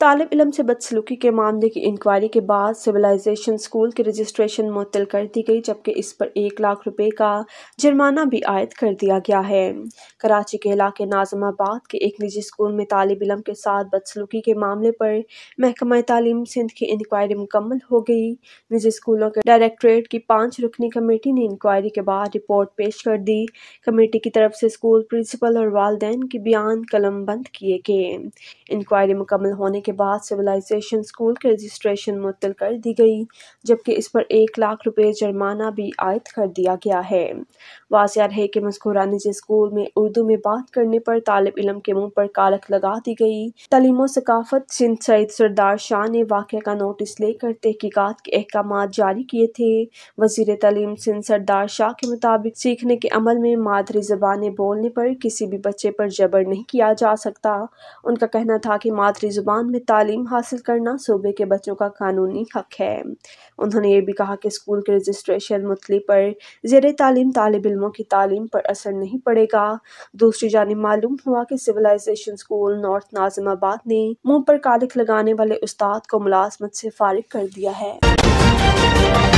तालब इलम से बदसलूकी के मामले की इंक्वायरी के बाद सिविलाइजेशन स्कूल की रजिस्ट्रेशन मुतल कर दी गई जबकि इस पर एक लाख रुपए का जुर्माना भी आयद कर दिया गया है कराची के इलाके नाजमाबाद के एक निजी स्कूल में तालब इलम के साथ बदसलूकी के मामले पर महकमा तालीम सिंध की इंक्वायरी मुकम्मल हो गई निजी स्कूलों के डायरेक्ट्रेट की पाँच रुकनी कमेटी ने इंक्वायरी के बाद रिपोर्ट पेश कर दी कमेटी की तरफ से स्कूल प्रिंसिपल और वालदेन के बयान कलम बंद किए गए इंक्वायरी मुकम्मल होने के बाद सिविलाइजेशन स्कूल की रजिस्ट्रेशन मुतल कर दी गई जबकि इस पर एक लाख रुपये जुर्माना भी आयद कर दिया गया है वाजिया है कि मस्कुरा निजी स्कूल में उर्दू में बात करने पर तालब इलम के मुँह पर कालक लगा दी गई तलीम सकाफत सिंध सईद सरदार शाह ने वाक़े का नोटिस लेकर तहकीकत के अहकाम जारी किए थे वजीर तलीम सिंध सरदार शाह के मुताबिक सीखने के अमल में मादरी जबान बोलने पर किसी भी बच्चे पर जबर नहीं किया जा सकता उनका कहना था कि मादरी ज़ुबान में तालीम हासिल करना सूबे के बच्चों का कानूनी हक है उन्होंने ये भी कहा कि स्कूल के रजिस्ट्रेशन मतली पर जेर तालीम तालब इलमों की तालीम पर असर नहीं पड़ेगा दूसरी जानब मालूम हुआ कि सिविलाइजेशन स्कूल नॉर्थ नाजिमाबाद ने मुंह पर कालिक लगाने वाले उस्ताद को मुलाजमत से फारिग कर दिया है